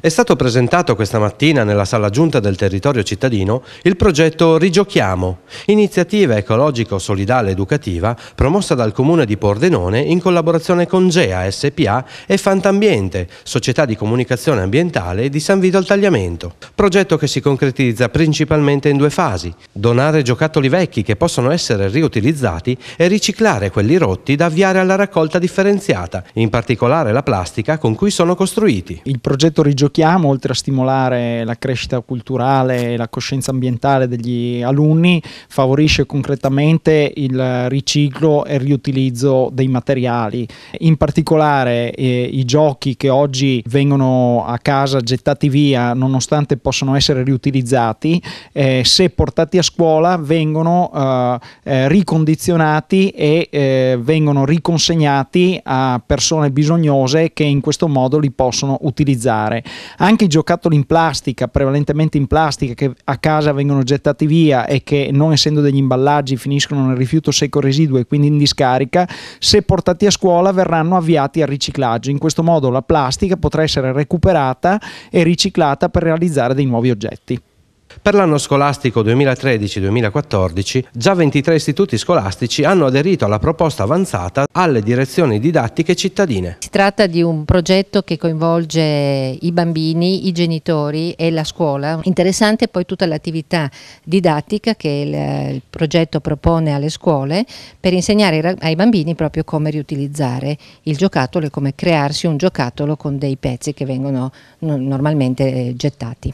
È stato presentato questa mattina nella sala giunta del territorio cittadino il progetto Rigiochiamo, iniziativa ecologico-solidale educativa promossa dal comune di Pordenone in collaborazione con GEA SPA e Fantambiente, società di comunicazione ambientale di San Vito al Tagliamento. Progetto che si concretizza principalmente in due fasi: donare giocattoli vecchi che possono essere riutilizzati e riciclare quelli rotti da avviare alla raccolta differenziata, in particolare la plastica con cui sono costruiti. Il progetto Rigiochiamo giochiamo, oltre a stimolare la crescita culturale e la coscienza ambientale degli alunni, favorisce concretamente il riciclo e il riutilizzo dei materiali. In particolare eh, i giochi che oggi vengono a casa gettati via, nonostante possano essere riutilizzati, eh, se portati a scuola vengono eh, eh ricondizionati e eh, vengono riconsegnati a persone bisognose che in questo modo li possono utilizzare anche i giocattoli in plastica, prevalentemente in plastica, che a casa vengono gettati via e che non essendo degli imballaggi finiscono nel rifiuto secco residuo e quindi in discarica, se portati a scuola verranno avviati al riciclaggio. In questo modo la plastica potrà essere recuperata e riciclata per realizzare dei nuovi oggetti. Per l'anno scolastico 2013-2014 già 23 istituti scolastici hanno aderito alla proposta avanzata alle direzioni didattiche cittadine. Si tratta di un progetto che coinvolge i bambini, i genitori e la scuola. Interessante poi tutta l'attività didattica che il, il, progetto propone alle scuole per insegnare ai bambini proprio come riutilizzare il giocattolo e come crearsi un giocattolo con dei pezzi che vengono normalmente gettati.